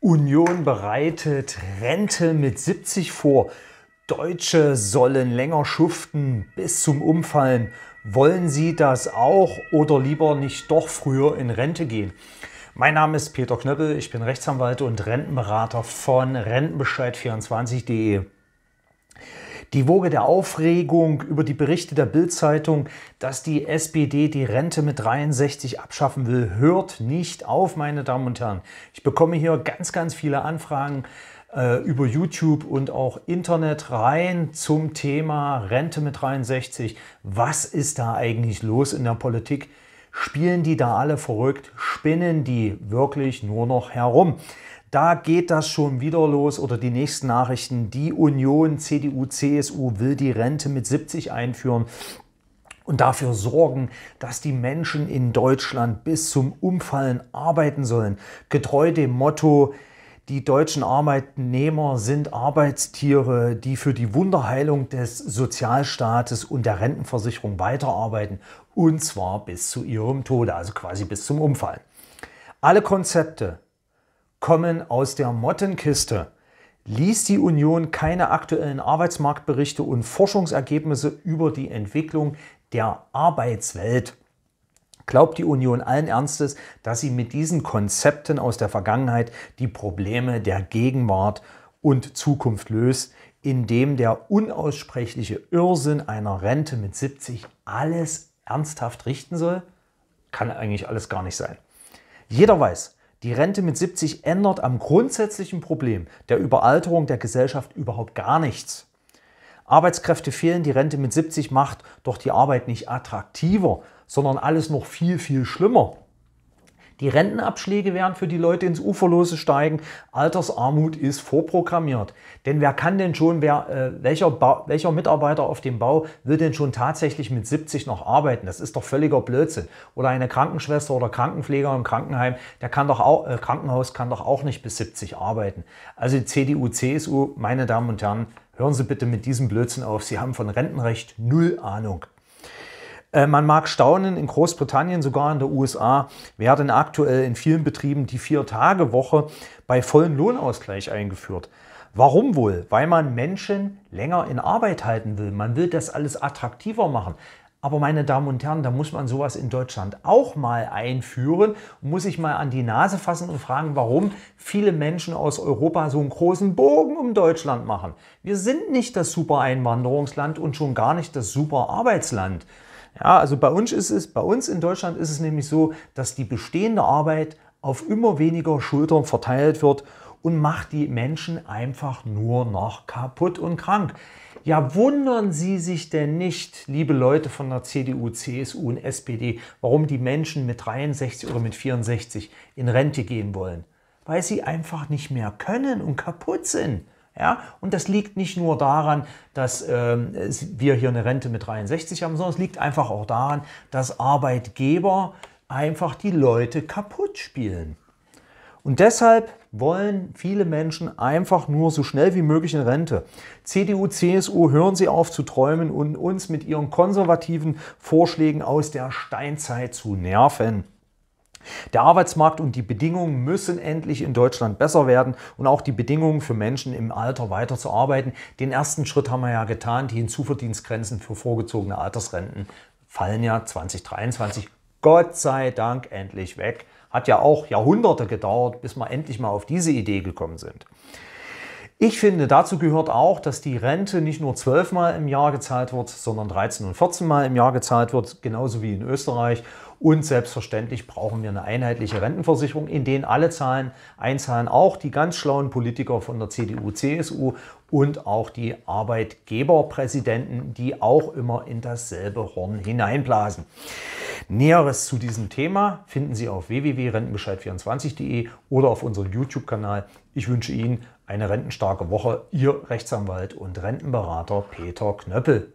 Union bereitet Rente mit 70 vor. Deutsche sollen länger schuften bis zum Umfallen. Wollen Sie das auch oder lieber nicht doch früher in Rente gehen? Mein Name ist Peter Knöppel, ich bin Rechtsanwalt und Rentenberater von Rentenbescheid24.de. Die Woge der Aufregung über die Berichte der Bildzeitung, dass die SPD die Rente mit 63 abschaffen will, hört nicht auf, meine Damen und Herren. Ich bekomme hier ganz, ganz viele Anfragen äh, über YouTube und auch Internet rein zum Thema Rente mit 63. Was ist da eigentlich los in der Politik? Spielen die da alle verrückt? Spinnen die wirklich nur noch herum? Da geht das schon wieder los oder die nächsten Nachrichten. Die Union, CDU, CSU will die Rente mit 70 einführen und dafür sorgen, dass die Menschen in Deutschland bis zum Umfallen arbeiten sollen. Getreu dem Motto, die deutschen Arbeitnehmer sind Arbeitstiere, die für die Wunderheilung des Sozialstaates und der Rentenversicherung weiterarbeiten, und zwar bis zu ihrem Tode, also quasi bis zum Umfallen. Alle Konzepte kommen aus der Mottenkiste. Lies die Union keine aktuellen Arbeitsmarktberichte und Forschungsergebnisse über die Entwicklung der Arbeitswelt. Glaubt die Union allen Ernstes, dass sie mit diesen Konzepten aus der Vergangenheit die Probleme der Gegenwart und Zukunft löst, indem der unaussprechliche Irrsinn einer Rente mit 70 alles ernsthaft richten soll? Kann eigentlich alles gar nicht sein. Jeder weiß, die Rente mit 70 ändert am grundsätzlichen Problem der Überalterung der Gesellschaft überhaupt gar nichts. Arbeitskräfte fehlen, die Rente mit 70 macht doch die Arbeit nicht attraktiver, sondern alles noch viel, viel schlimmer. Die Rentenabschläge werden für die Leute ins Uferlose steigen. Altersarmut ist vorprogrammiert. Denn wer kann denn schon, wer, äh, welcher, ba welcher Mitarbeiter auf dem Bau will denn schon tatsächlich mit 70 noch arbeiten? Das ist doch völliger Blödsinn. Oder eine Krankenschwester oder Krankenpfleger im Krankenheim, der kann doch auch, äh, Krankenhaus kann doch auch nicht bis 70 arbeiten. Also CDU, CSU, meine Damen und Herren, hören Sie bitte mit diesem Blödsinn auf. Sie haben von Rentenrecht null Ahnung. Äh, man mag staunen, in Großbritannien, sogar in den USA, werden aktuell in vielen Betrieben die Vier-Tage-Woche bei vollen Lohnausgleich eingeführt. Warum wohl? Weil man Menschen länger in Arbeit halten will. Man will das alles attraktiver machen. Aber meine Damen und Herren, da muss man sowas in Deutschland auch mal einführen, muss ich mal an die Nase fassen und fragen, warum viele Menschen aus Europa so einen großen Bogen um Deutschland machen. Wir sind nicht das super Einwanderungsland und schon gar nicht das super Arbeitsland. Ja, also bei uns ist es, bei uns in Deutschland ist es nämlich so, dass die bestehende Arbeit auf immer weniger Schultern verteilt wird und macht die Menschen einfach nur noch kaputt und krank. Ja, wundern Sie sich denn nicht, liebe Leute von der CDU, CSU und SPD, warum die Menschen mit 63 oder mit 64 in Rente gehen wollen? Weil sie einfach nicht mehr können und kaputt sind. Ja? Und das liegt nicht nur daran, dass ähm, wir hier eine Rente mit 63 haben, sondern es liegt einfach auch daran, dass Arbeitgeber einfach die Leute kaputt spielen. Und deshalb wollen viele Menschen einfach nur so schnell wie möglich in Rente. CDU, CSU, hören Sie auf zu träumen und uns mit ihren konservativen Vorschlägen aus der Steinzeit zu nerven. Der Arbeitsmarkt und die Bedingungen müssen endlich in Deutschland besser werden und auch die Bedingungen für Menschen im Alter weiter zu arbeiten. Den ersten Schritt haben wir ja getan. Die Hinzuverdienstgrenzen für vorgezogene Altersrenten fallen ja 2023 Gott sei Dank endlich weg. Hat ja auch Jahrhunderte gedauert, bis wir endlich mal auf diese Idee gekommen sind. Ich finde, dazu gehört auch, dass die Rente nicht nur zwölfmal im Jahr gezahlt wird, sondern 13 und 14 Mal im Jahr gezahlt wird, genauso wie in Österreich. Und selbstverständlich brauchen wir eine einheitliche Rentenversicherung, in denen alle zahlen, einzahlen auch die ganz schlauen Politiker von der CDU, CSU und auch die Arbeitgeberpräsidenten, die auch immer in dasselbe Horn hineinblasen. Näheres zu diesem Thema finden Sie auf www.rentenbescheid24.de oder auf unserem YouTube-Kanal. Ich wünsche Ihnen eine rentenstarke Woche. Ihr Rechtsanwalt und Rentenberater Peter Knöppel.